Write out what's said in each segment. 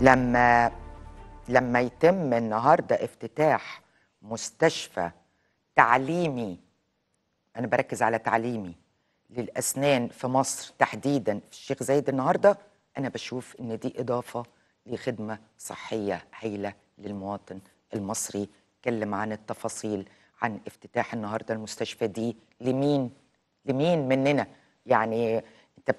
لما لما يتم النهارده افتتاح مستشفى تعليمي انا بركز على تعليمي للاسنان في مصر تحديدا في الشيخ زايد النهارده انا بشوف ان دي اضافه لخدمه صحيه هايله للمواطن المصري اتكلم عن التفاصيل عن افتتاح النهارده المستشفى دي لمين لمين مننا يعني انت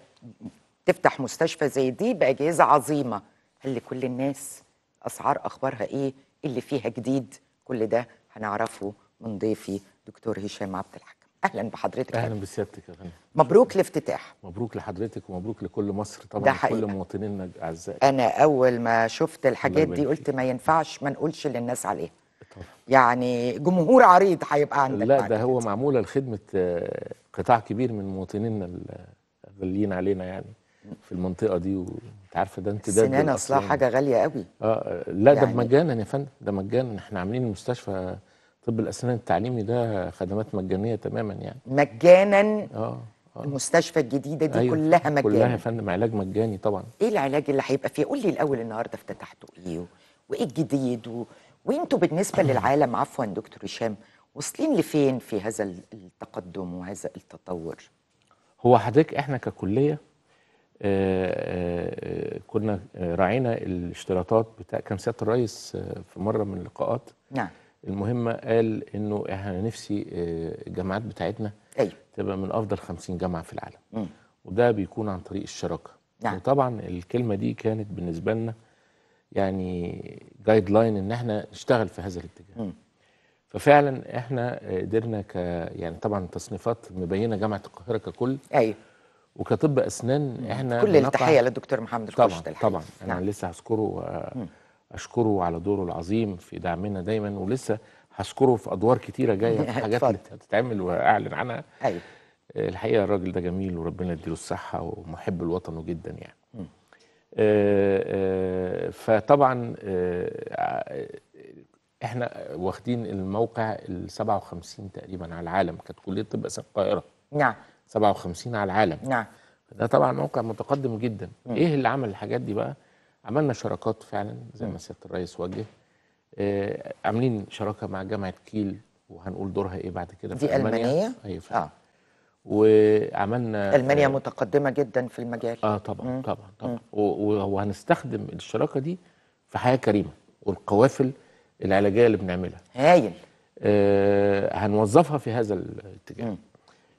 تفتح مستشفى زي دي باجهزه عظيمه هل لكل الناس اسعار اخبارها ايه اللي فيها جديد كل ده هنعرفه من ضيفي دكتور هشام عبد الحكم اهلا بحضرتك اهلا بسيادتك يا غنى مبروك الافتتاح مبروك لحضرتك ومبروك لكل مصر طبعا ده حقيقة. كل مواطنينا الاعزاء انا اول ما شفت الحاجات دي قلت ما ينفعش ما نقولش للناس عليها يعني جمهور عريض هيبقى عندك لا ده هو معموله لخدمه آه، قطاع كبير من مواطنينا الغاليين علينا يعني في المنطقه دي و... انت عارفه ده انت ده السنان اصلها حاجه غاليه قوي اه لا يعني ده مجانا يا فندم ده مجانا احنا عاملين مستشفى طب الاسنان التعليمي ده خدمات مجانيه تماما يعني مجانا اه, آه. المستشفى الجديده دي أيوة كلها مجاني كلها يا فندم علاج مجاني طبعا ايه العلاج اللي هيبقى فيه قول لي الاول النهارده افتتحتوا ايه وايه الجديد و... وانتوا بالنسبه للعالم عفوا دكتور هشام واصلين لفين في هذا التقدم وهذا التطور هو حضرتك احنا ككليه آه، آه، كنا راعينا الاشتراطات بتاع كان سياده الرئيس آه، في مره من اللقاءات نعم المهمه قال انه احنا نفسي الجامعات بتاعتنا أيوه. تبقى من افضل 50 جامعه في العالم م. وده بيكون عن طريق الشراكه نعم. وطبعا الكلمه دي كانت بالنسبه لنا يعني جايد لاين ان احنا نشتغل في هذا الاتجاه م. ففعلا احنا قدرنا ك يعني طبعا تصنيفات مبينه جامعه القاهره ككل ايوه وكطب اسنان احنا كل التحيه للدكتور محمد طبعا طبعا انا نعم. لسه هذكره واشكره آه، على دوره العظيم في دعمنا دايما ولسه هذكره في ادوار كتيره جايه في حاجات هتتعمل واعلن عنها ايوه آه، الحقيقه الراجل ده جميل وربنا يديله الصحه ومحب لوطنه جدا يعني آآ آآ آه، فطبعا آآ احنا واخدين الموقع ال 57 تقريبا على العالم كانت كليه طب اسنان القاهره نعم 57 على العالم نعم ده طبعا موقع متقدم جدا م. ايه اللي عمل الحاجات دي بقى عملنا شراكات فعلا زي ما سياده الرئيس وجه آه عاملين شراكه مع جامعه كيل وهنقول دورها ايه بعد كده دي المانيا المانيه أيوة، اه وعملنا آه، المانيا آه متقدمه جدا في المجال اه طبعا مم. طبعا طبعا وهنستخدم الشراكه دي في حياه كريمه والقوافل العلاجيه اللي بنعملها هايل آه هنوظفها في هذا الاتجاه مم.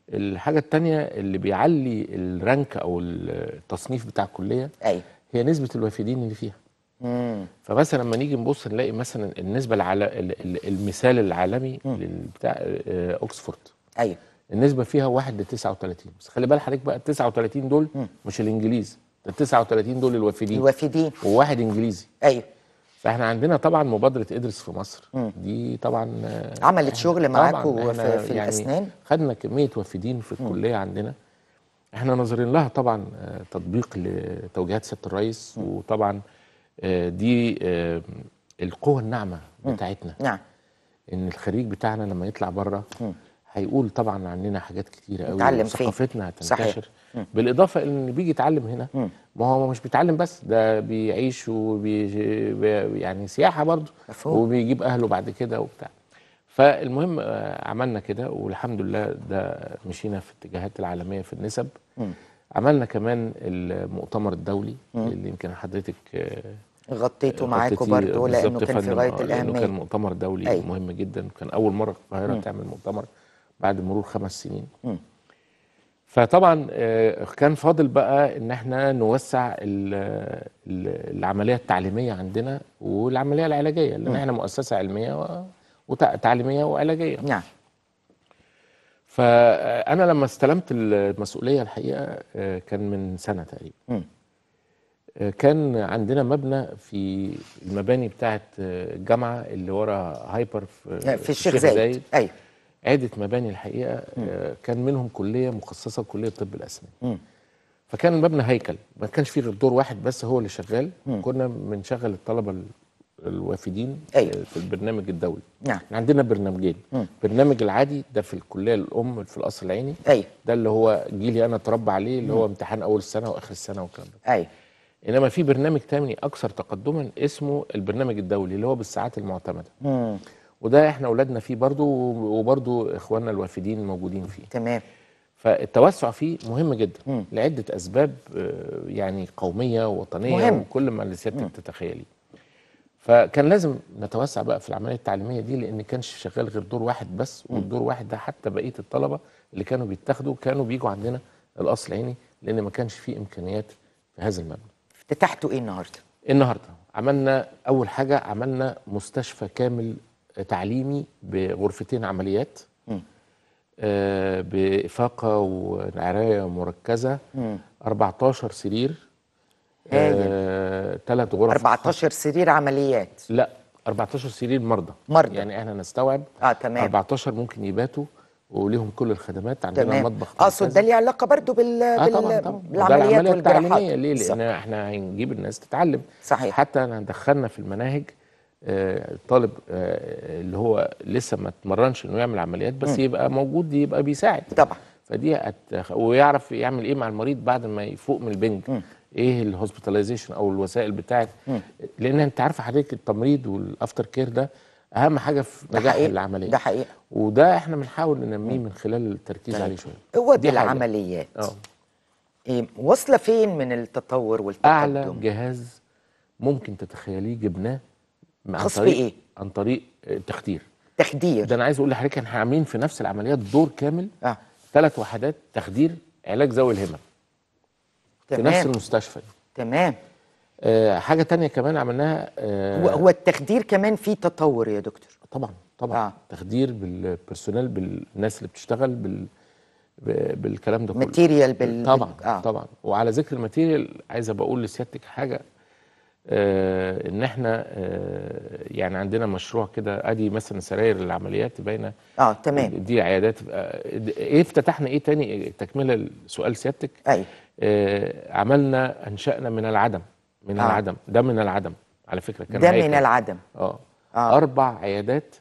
الحاجه التانية اللي بيعلي الرانك او التصنيف بتاع الكليه أيوة. هي نسبه الوافدين اللي فيها مم. فمثلا لما نيجي نبص نلاقي مثلا النسبه العل... المثال العالمي بتاع آه، اوكسفورد ايوه النسبه فيها 1 ل 39 بس خلي بال حضرتك بقى 39 دول مم. مش الانجليز ده 39 دول الوافدين الوافدين وواحد انجليزي ايوه فاحنا عندنا طبعا مبادره ادرس في مصر م. دي طبعا عملت شغل معاكم في, في يعني الاسنان خدنا كميه وافدين في الكليه م. عندنا احنا ناظرين لها طبعا آه، تطبيق لتوجيهات سياده الرئيس م. وطبعا آه، دي آه، القوه الناعمه بتاعتنا نعم ان الخريج بتاعنا لما يطلع بره هيقول طبعا عننا حاجات كتيره قوي اتعلم ثقافتنا هتنتشر بالاضافه ان بيجي يتعلم هنا ما هو مش بيتعلم بس ده بيعيش وبي يعني سياحه برضه وبيجيب اهله بعد كده وبتاع فالمهم آه، عملنا كده والحمد لله ده مشينا في الاتجاهات العالميه في النسب م. عملنا كمان المؤتمر الدولي م. اللي يمكن حضرتك آه، غطيته آه، معاكم برضه لانه كان في غايه الاهميه كان مؤتمر دولي أي. مهم جدا كان اول مره القاهره تعمل مؤتمر بعد مرور خمس سنين م. فطبعا آه، كان فاضل بقى ان احنا نوسع العمليه التعليميه عندنا والعمليه العلاجيه لان احنا مؤسسه علميه وتعليميه وعلاجيه نعم فانا آه، لما استلمت المسؤوليه الحقيقه آه، كان من سنه تقريبا م. كان عندنا مبنى في المباني بتاعه الجامعه اللي ورا هايبر في, في الشيخ زايد, زايد. ايوه عده مباني الحقيقه آه، كان منهم كليه مخصصه كليه طب الاسنان فكان المبنى هيكل ما كانش فيه غير دور واحد بس هو اللي شغال كنا بنشغل الطلبه الوافدين آه، أي. أيوة. في البرنامج الدولي نعم عندنا برنامجين برنامج العادي ده في الكليه الام في القصر العيني أي. أيوة. ده اللي هو جيلي انا اتربى عليه اللي مم. هو امتحان اول السنه واخر السنه والكلام ده ايوه انما في برنامج ثاني اكثر تقدما اسمه البرنامج الدولي اللي هو بالساعات المعتمده مم. وده احنا اولادنا فيه برضو وبرضو اخواننا الوافدين موجودين فيه تمام فالتوسع فيه مهم جدا مم. لعده اسباب آه، يعني قوميه ووطنيه مهم. وكل ما لسيادتك تتخيلي فكان لازم نتوسع بقى في العمليه التعليميه دي لان كانش شغال غير دور واحد بس والدور واحد ده حتى بقيه الطلبه اللي كانوا بيتاخدوا كانوا بيجوا عندنا الاصل عيني لان ما كانش فيه امكانيات في هذا المبنى افتتحتوا ايه النهارده النهارده عملنا اول حاجه عملنا مستشفى كامل تعليمي بغرفتين عمليات آه، بإفاقة وعراية مركزة م. 14 سرير ثلاث آه، غرف 14 سرير عمليات لا 14 سرير مرضى مرضى يعني احنا نستوعب اه تمام 14 ممكن يباتوا وليهم كل الخدمات عندنا تمام. مطبخ اقصد آه، ده ليه علاقه برضه بال آه طبعًا طبعًا. بالعمليات والجراحات ليه؟ لان احنا هنجيب الناس تتعلم صحيح حتى انا دخلنا في المناهج الطالب آه، آه، اللي هو لسه ما اتمرنش انه يعمل عمليات بس يبقى موجود يبقى بيساعد طبعا فدي ويعرف يعمل ايه مع المريض بعد ما يفوق من البنج ايه الهوسبيتاليزيشن او الوسائل بتاعت لان انت عارفه حضرتك التمريض والافتر كير ده اهم حاجه في نجاح العمليه ده حقيقي وده احنا بنحاول ننميه من خلال التركيز طيب. عليه شويه قوه العمليات اه إيه واصله فين من التطور والتقدم اعلى جهاز ممكن تتخيليه جبناه عن طريق عن طريق تخدير تخدير ده انا عايز اقول لحضرتك احنا عاملين في نفس العمليات دور كامل اه ثلاث وحدات تخدير علاج ذوي الهمم تمام. في نفس المستشفى تمام آه حاجه ثانيه كمان عملناها آه هو هو التخدير كمان فيه تطور يا دكتور طبعا طبعا آه. تخدير بالبرسونال بالناس اللي بتشتغل بال بالكلام ده كله ماتيريال بال طبعا آه. طبعا وعلى ذكر الماتيريال عايز بقول لسيادتك حاجه آه، ان احنا آه، يعني عندنا مشروع كده ادي مثلا سراير العمليات باينه اه تمام دي عيادات آه، ايه افتتحنا ايه تاني تكمله لسؤال سيادتك ايوه عملنا انشانا من العدم من آه. العدم ده من العدم على فكره كان ده من العدم اه اربع عيادات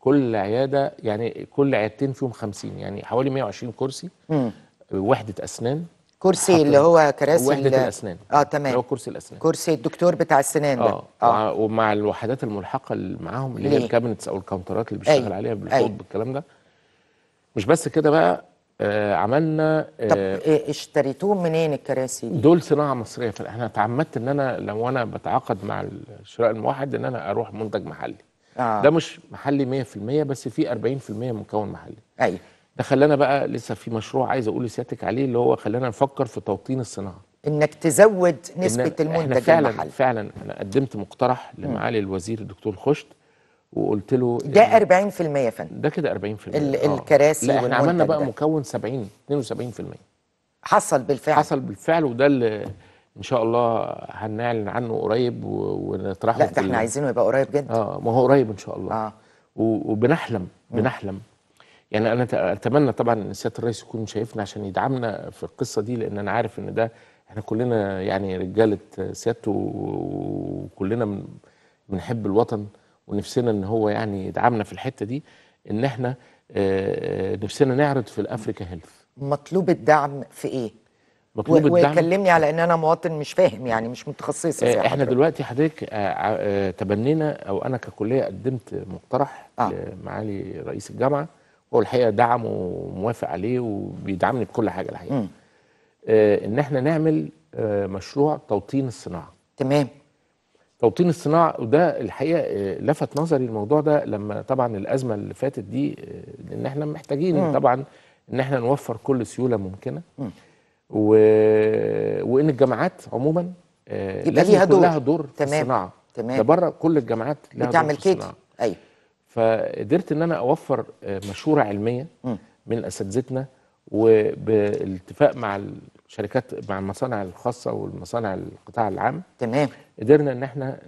كل عياده يعني كل عيادتين فيهم 50 يعني حوالي 120 كرسي مم. وحده اسنان كرسي اللي هو كراسي وحده الاسنان اه تمام اللي هو كرسي الاسنان كرسي الدكتور بتاع السنان ده اه, آه. ومع الوحدات الملحقه اللي معاهم اللي هي الكابنتس او الكاونترات اللي بيشتغل أي. أيوه، عليها أيوه. بالصوت بالكلام ده مش بس كده بقى آه عملنا آه طب إيه اشتريتوه منين الكراسي دي؟ دول صناعه مصريه فانا تعمدت ان انا لو انا بتعاقد مع الشراء الموحد ان انا اروح منتج محلي آه. ده مش محلي 100% بس في 40% مكون محلي ايوه ده خلانا بقى لسه في مشروع عايز اقول لسيادتك عليه اللي هو خلانا نفكر في توطين الصناعه انك تزود نسبه إن المنتج المحلي فعلا المحل. فعلا انا قدمت مقترح لمعالي الوزير الدكتور خشت وقلت له ده يعني 40% يا فندم ده كده 40% ال آه. الكراسي لا احنا عملنا بقى ده. مكون 70 72% حصل بالفعل حصل بالفعل وده اللي ان شاء الله هنعلن عنه قريب ونطرحه لا ده احنا عايزينه يبقى قريب جدا اه ما هو قريب ان شاء الله اه وبنحلم بنحلم م. يعني انا اتمنى طبعا ان سياده الرئيس يكون شايفنا عشان يدعمنا في القصه دي لان انا عارف ان ده احنا كلنا يعني رجاله سيادته وكلنا بنحب الوطن ونفسنا ان هو يعني يدعمنا في الحته دي ان احنا نفسنا نعرض في الافريكا هيلث مطلوب الدعم في ايه؟ مطلوب الدعم ويكلمني على ان انا مواطن مش فاهم يعني مش متخصص يعني احنا حضرتك. دلوقتي حضرتك تبنينا او انا ككليه قدمت مقترح آه. لمعالي رئيس الجامعه هو الحقيقه دعم وموافق عليه وبيدعمني بكل حاجه الحقيقه آه ان احنا نعمل آه مشروع توطين الصناعه تمام توطين الصناعه وده الحقيقه آه لفت نظري الموضوع ده لما طبعا الازمه اللي فاتت دي آه ان احنا محتاجين مم. طبعا ان احنا نوفر كل سيوله ممكنه و... وان الجامعات عموما آه يبقى ليها دور لها دور تمام. في الصناعه تمام ده بره كل الجامعات لها دور في الصناعه ايوه فقدرت ان انا اوفر آه، مشوره علميه من اساتذتنا وبالاتفاق مع الشركات مع المصانع الخاصه والمصانع القطاع العام تمام قدرنا ان احنا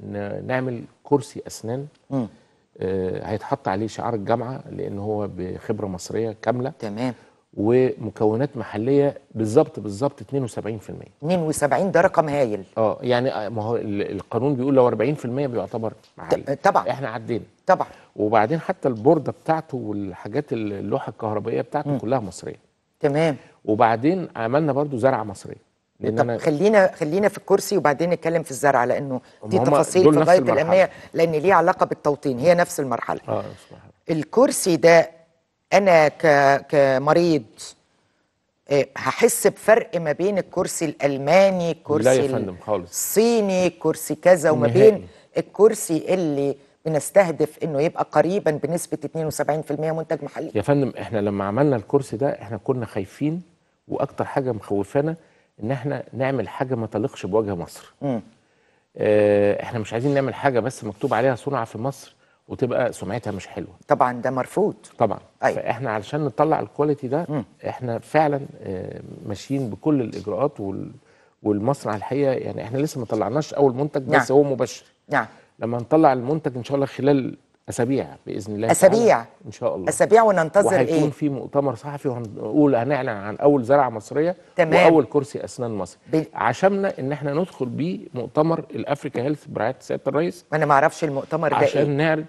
نعمل كرسي اسنان آه هيتحط عليه شعار الجامعه لان هو بخبره مصريه كامله تمام ومكونات محليه بالظبط بالظبط 72% 72 ده رقم هايل اه يعني آه، ما هو القانون بيقول لو 40% بيعتبر محلي طبعا احنا عدينا طبعا وبعدين حتى البورده بتاعته والحاجات اللوحه الكهربائيه بتاعته م. كلها مصريه تمام وبعدين عملنا برضو زرعه مصريه طب أنا خلينا خلينا في الكرسي وبعدين نتكلم في الزرعه لانه دي تفاصيل في غايه الاهميه لان ليه علاقه بالتوطين هي نفس المرحله اه الكرسي ده انا كمريض آه، هحس بفرق ما بين الكرسي الالماني الكرسي لا يا فندم خالص الصيني كرسي كذا وما بين الكرسي اللي بنستهدف انه يبقى قريبا بنسبه 72% منتج محلي يا فندم احنا لما عملنا الكورس ده احنا كنا خايفين واكتر حاجه مخوفانا ان احنا نعمل حاجه ما تليقش بوجه مصر امم اه احنا مش عايزين نعمل حاجه بس مكتوب عليها صنع في مصر وتبقى سمعتها مش حلوه طبعا ده مرفوض طبعا أيوة. فاحنا علشان نطلع الكواليتي ده مم. احنا فعلا اه ماشيين بكل الاجراءات وال والمصنع الحقيقه يعني احنا لسه ما طلعناش اول منتج بس نعم. هو مبشر نعم لما نطلع المنتج ان شاء الله خلال اسابيع باذن الله اسابيع ان شاء الله اسابيع وننتظر وهيكون ايه وهيكون في مؤتمر صحفي وهنقول هنعلن عن اول زرعه مصريه تمام. واول كرسي اسنان مصري ب... عشمنا ان احنا ندخل بيه مؤتمر الافريكا هيلث برعايه سياده الرئيس انا ما اعرفش المؤتمر ده عشان إيه؟ نعرف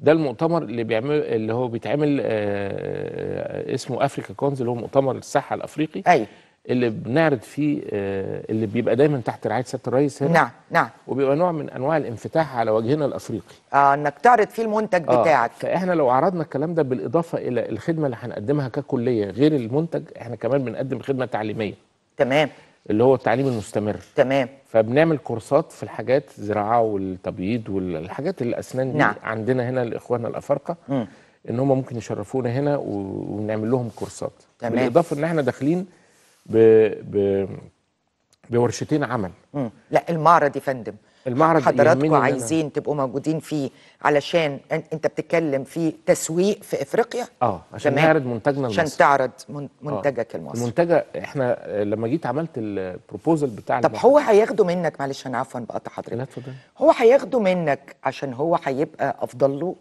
ده المؤتمر اللي بيعمل اللي هو بيتعمل آه،, آه اسمه افريكا كونز اللي هو مؤتمر الصحه الافريقي ايوه اللي بنعرض فيه آه، اللي بيبقى دايما تحت رعايه سياده الرئيس هنا نعم نعم وبيبقى نوع من انواع الانفتاح على وجهنا الافريقي اه انك تعرض فيه المنتج آه بتاعك فاحنا لو عرضنا الكلام ده بالاضافه الى الخدمه اللي هنقدمها ككليه غير المنتج احنا كمان بنقدم خدمه تعليميه تمام اللي هو التعليم المستمر تمام فبنعمل كورسات في الحاجات زراعه والتبييض والحاجات الاسنان دي نعم. عندنا هنا لاخواننا الافارقه ان هم ممكن يشرفونا هنا ونعمل لهم كورسات تمام بالاضافه ان احنا داخلين ب... ب... بورشتين عمل مم. لا المعرض يا فندم المعرض حضراتكم عايزين أنا... تبقوا موجودين فيه علشان انت بتتكلم في تسويق في افريقيا اه عشان نعرض منتجنا المصري عشان تعرض آه. منتجك آه. لمصر احنا لما جيت عملت البروبوزل بتاع طب هو هياخده منك معلش انا عفوا بقطع حضرتك لا اتفضل هو هياخده منك عشان هو هيبقى افضل له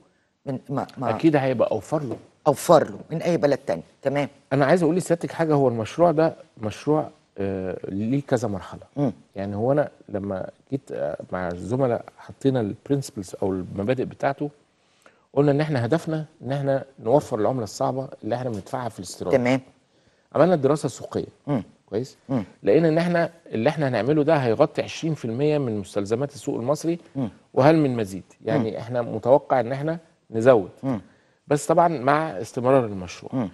من ما, ما اكيد هيبقى اوفر له اوفر له من اي بلد تاني تمام انا عايز اقول لسيادتك حاجه هو المشروع ده مشروع آه ليه كذا مرحله م. يعني هو انا لما جيت آه، مع الزملاء حطينا البرنسبلز او المبادئ بتاعته قلنا ان احنا هدفنا ان احنا نوفر العمله الصعبه اللي احنا بندفعها في الاستيراد تمام عملنا دراسه سوقيه كويس لقينا ان احنا اللي احنا هنعمله ده هيغطي 20% من مستلزمات السوق المصري م. وهل من مزيد يعني م. احنا متوقع ان احنا نزود م. بس طبعا مع استمرار المشروع مم.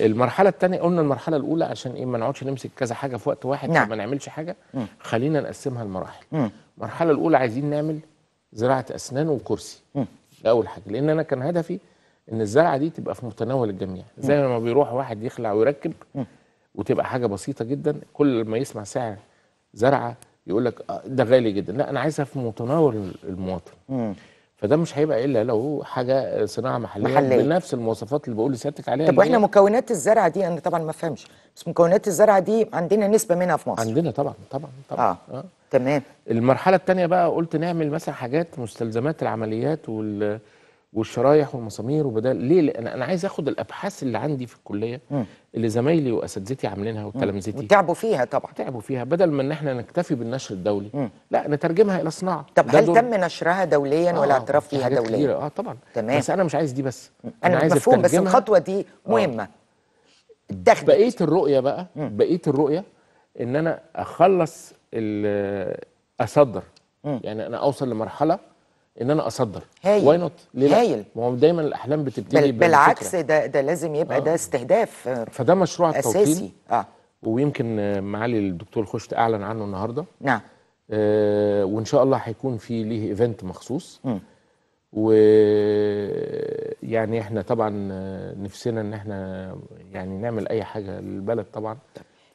المرحله الثانيه قلنا المرحله الاولى عشان ايه ما نقعدش نمسك كذا حاجه في وقت واحد نعم. ما نعملش حاجه مم. خلينا نقسمها لمراحل المرحله الاولى عايزين نعمل زراعه اسنان وكرسي ده اول حاجه لان انا كان هدفي ان الزرعه دي تبقى في متناول الجميع زي ما بيروح واحد يخلع ويركب مم. وتبقى حاجه بسيطه جدا كل ما يسمع سعر زرعه يقول لك آه، ده غالي جدا لا انا عايزها في متناول المواطن مم. فده مش هيبقى الا لو حاجه صناعه محليه, محلية. بنفس المواصفات اللي بقول لسيادتك عليها طب واحنا مكونات الزرعه دي انا طبعا ما فهمش بس مكونات الزرعه دي عندنا نسبه منها في مصر عندنا طبعا طبعا طبعا اه, آه. تمام المرحله الثانيه بقى قلت نعمل مثلا حاجات مستلزمات العمليات وال والشرايح والمسامير وبدال ليه لان انا عايز اخد الابحاث اللي عندي في الكليه اللي زمايلي واساتذتي عاملينها وتلامذتي وتعبوا فيها طبعا تعبوا فيها بدل ما ان احنا نكتفي بالنشر الدولي لا نترجمها الى صناعه طب هل تم نشرها دوليا آه والاعتراف فيها دوليا اه طبعا تمام بس انا مش عايز دي بس انا, أنا عايز مفهوم بس الخطوه دي آه. مهمه آه. بقيه الرؤيه بقى بقيه الرؤيه ان انا اخلص اصدر يعني انا اوصل لمرحله ان انا اصدر واي نوت ليه هايل ما هو دايما الاحلام بتبتدي بال بالعكس ده ده لازم يبقى آه. ده استهداف آه، فده مشروع التوطين اساسي اه ويمكن معالي الدكتور خشت اعلن عنه النهارده نعم آه وان شاء الله هيكون في ليه ايفنت مخصوص م. ويعني احنا طبعا نفسنا ان احنا يعني نعمل اي حاجه للبلد طبعا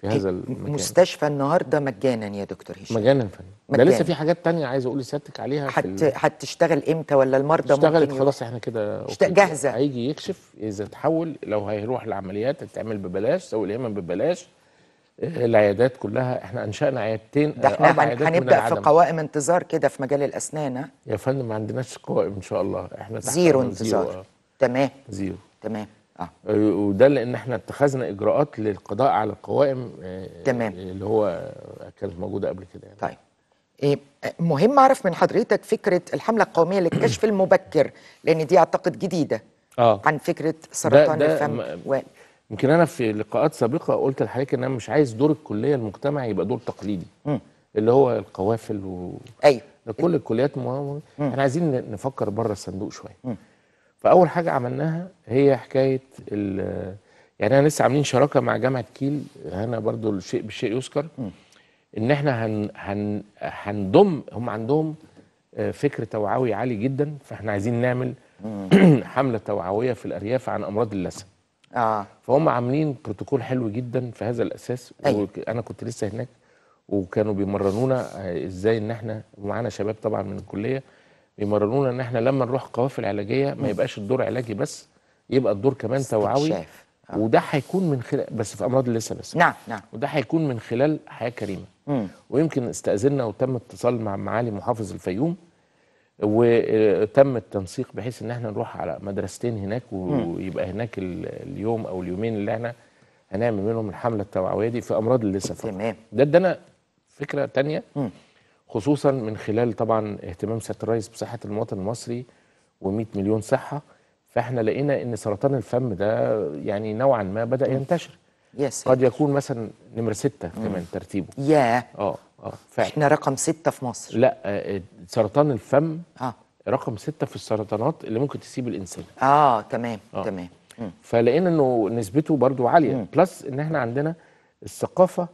في هذا المكان مستشفى النهارده مجانا يا دكتور هشام مجانا فندم ده لسه في حاجات تانية عايز اقول لسيادتك عليها حت هتشتغل امتى ولا المرضى ممكن اشتغلت خلاص احنا كده جاهزه هيجي يكشف اذا تحول لو هيروح العمليات هتتعمل ببلاش سوق اليمن ببلاش آه، العيادات كلها احنا انشانا عيادتين ده احنا آه، هن... هنبدا في قوائم انتظار كده في مجال الاسنان يا فندم ما عندناش قوائم ان شاء الله احنا زيرو انتظار زيرو. آه. تمام زيرو تمام آه. وده لان احنا اتخذنا اجراءات للقضاء على القوائم آه، تمام اللي هو كانت موجوده قبل كده يعني. طيب إيه، مهم اعرف من حضرتك فكره الحمله القوميه للكشف المبكر لان دي اعتقد جديده آه. عن فكره سرطان ده ده الفم و... يمكن انا في لقاءات سابقه قلت لحضرتك ان انا مش عايز دور الكليه المجتمع يبقى دور تقليدي م. اللي هو القوافل و ايوه كل الكليات مهمة. احنا عايزين نفكر بره الصندوق شويه فاول حاجه عملناها هي حكايه يعني احنا لسه عاملين شراكه مع جامعه كيل هنا برضو الشيء بالشيء يذكر ان احنا هن هن هنضم هم عندهم آه، فكر توعوي عالي جدا فاحنا عايزين نعمل حمله توعويه في الارياف عن امراض اللثه اه فهم عاملين بروتوكول حلو جدا في هذا الاساس أيوة. وانا كنت لسه هناك وكانوا بيمرنونا آه، ازاي ان احنا ومعانا شباب طبعا من الكليه بيمرنونا ان احنا لما نروح قوافل علاجيه ما يبقاش الدور علاجي بس يبقى الدور كمان توعوي آه. وده هيكون من خلال بس في امراض اللثه بس نعم نعم وده هيكون من خلال حياه كريمه مم. ويمكن استاذنا وتم اتصال مع معالي محافظ الفيوم وتم التنسيق بحيث ان احنا نروح على مدرستين هناك ويبقى هناك اليوم او اليومين اللي احنا هنعمل منهم الحمله التوعويه دي في امراض اللثه تمام ده ادانا فكره ثانيه خصوصا من خلال طبعا اهتمام سياده الرئيس بصحه المواطن المصري و100 مليون صحه فاحنا لقينا ان سرطان الفم ده يعني نوعا ما بدا ينتشر يس قد يكون مثلا نمره سته كمان ترتيبه يا اه اه احنا رقم سته في مصر لا آه، آه، سرطان الفم اه رقم سته في السرطانات اللي ممكن تسيب الانسان اه تمام آه. تمام فلقينا انه نسبته برضو عاليه بلس ان احنا عندنا الثقافه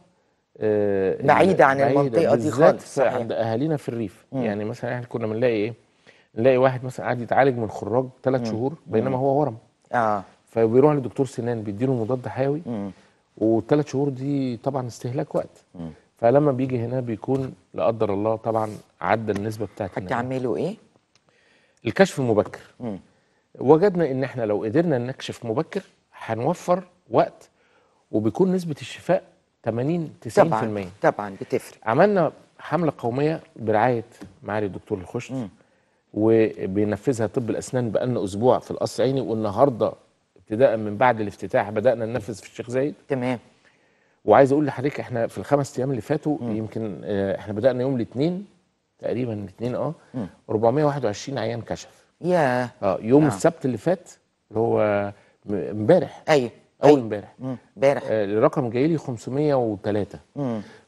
آه، بعيدة عن المنطقة دي خالص عند أهالينا في الريف مم. يعني مثلا احنا كنا بنلاقي إيه نلاقي واحد مثلا قاعد يتعالج من خراج ثلاث شهور بينما مم. هو ورم اه فبيروح لدكتور سنان بيديله مضاد حيوي والثلاث شهور دي طبعا استهلاك وقت مم. فلما بيجي هنا بيكون لا قدر الله طبعا عدى النسبه بتاعت هتعملوا ايه؟ الكشف المبكر مم. وجدنا ان احنا لو قدرنا نكشف مبكر هنوفر وقت وبيكون نسبه الشفاء 80 90% طبعا طبعا بتفرق عملنا حمله قوميه برعايه معالي الدكتور الخشت وبينفذها طب الاسنان بقالنا اسبوع في القصر عيني والنهارده ابتداء من بعد الافتتاح بدانا ننفذ في الشيخ زايد تمام وعايز اقول لحضرتك احنا في الخمس ايام اللي فاتوا مم. يمكن آه، احنا بدانا يوم الاثنين تقريبا الاثنين اه 421 عيان كشف ياه اه يوم آه. السبت اللي فات اللي هو امبارح ايوه اول أيوة. امبارح امبارح آه، الرقم جاي لي 503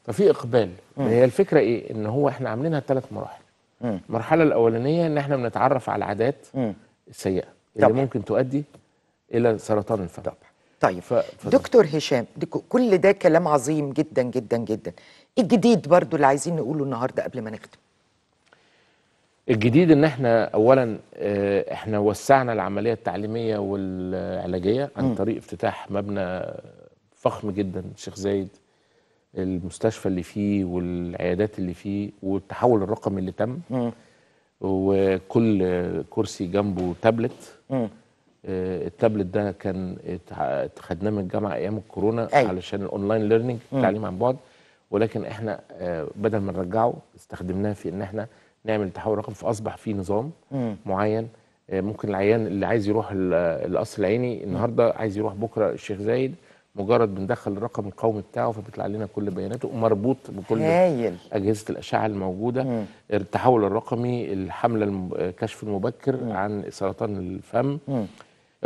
ففي اقبال مم. هي الفكره ايه ان هو احنا عاملينها ثلاث مراحل المرحله الاولانيه ان احنا بنتعرف على العادات مم. السيئه اللي طبعا. ممكن تؤدي الى سرطان الفم طبعا طيب فضل. دكتور هشام كل ده كلام عظيم جدا جدا جدا إيه الجديد برضو اللي عايزين نقوله النهارده قبل ما نختم الجديد ان احنا اولا آه، احنا وسعنا العمليه التعليميه والعلاجيه عن طريق افتتاح مبنى فخم جدا شيخ زايد المستشفى اللي فيه والعيادات اللي فيه والتحول الرقمي اللي تم م. وكل كرسي جنبه تابلت آه، التابلت ده كان خدناه من الجامعه ايام الكورونا أي. أيوة. علشان الاونلاين ليرنينج التعليم عن بعد ولكن احنا آه، بدل ما نرجعه استخدمناه في ان احنا نعمل تحول رقمي فاصبح في نظام مم. معين آه، ممكن العيان اللي عايز يروح القصر العيني النهارده عايز يروح بكره الشيخ زايد مجرد بندخل الرقم القومي بتاعه فبيطلع لنا كل بياناته ومربوط بكل هايل. اجهزه الاشعه الموجوده مم. التحول الرقمي الحمله الكشف آه، المبكر مم. عن سرطان الفم مم.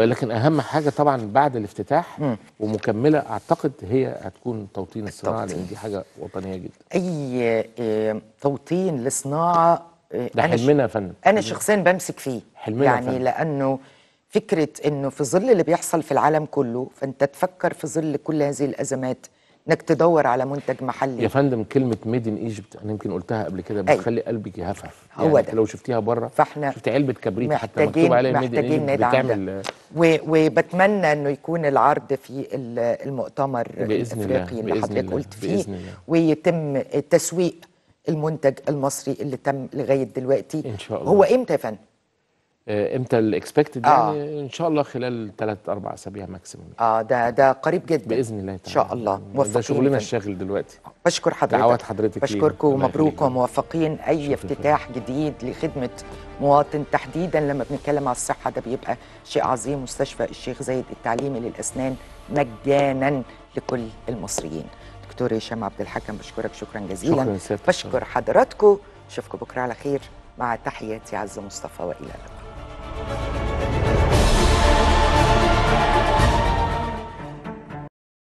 لكن اهم حاجه طبعا بعد الافتتاح مم. ومكمله اعتقد هي هتكون توطين الصناعه التوطين. لان دي حاجه وطنيه جدا اي آه، توطين لصناعه آه، ده أنا حلمنا يا فندم انا شخصيا بمسك فيه حلمنا يعني فن. لانه فكره انه في ظل اللي بيحصل في العالم كله فانت تفكر في ظل كل هذه الازمات انك تدور على منتج محلي يا فندم كلمه ميد ان ايجيبت انا يمكن قلتها قبل كده بتخلي قلبك يهفف يعني هو ده. لو شفتيها بره فاحنا شفت علبه كبريت حتى مكتوب عليها ميد ان ايجيبت بتعمل آه. وبتمنى انه يكون العرض في المؤتمر بإذن الافريقي اللي حضرتك قلت فيه ويتم تسويق المنتج المصري اللي تم لغايه دلوقتي إن شاء الله. هو امتى يا فندم آه، امتى الاكسبكتد آه. يعني ان شاء الله خلال ثلاث اربع اسابيع ماكسيموم اه ده ده قريب جدا باذن الله تعالى ان شاء الله موفقين ده شغلنا الشاغل دلوقتي بشكر حضرتك دعوات حضرتك بشكركم ومبروك وموفقين اي افتتاح جديد لخدمه مواطن تحديدا لما بنتكلم على الصحه ده بيبقى شيء عظيم مستشفى الشيخ زايد التعليمي للاسنان مجانا لكل المصريين دكتور هشام عبد الحكم بشكرك شكرا جزيلا شكرا بشكر حضراتكم اشوفكم بكره على خير مع تحياتي عز مصطفى والى اللقاء Bye.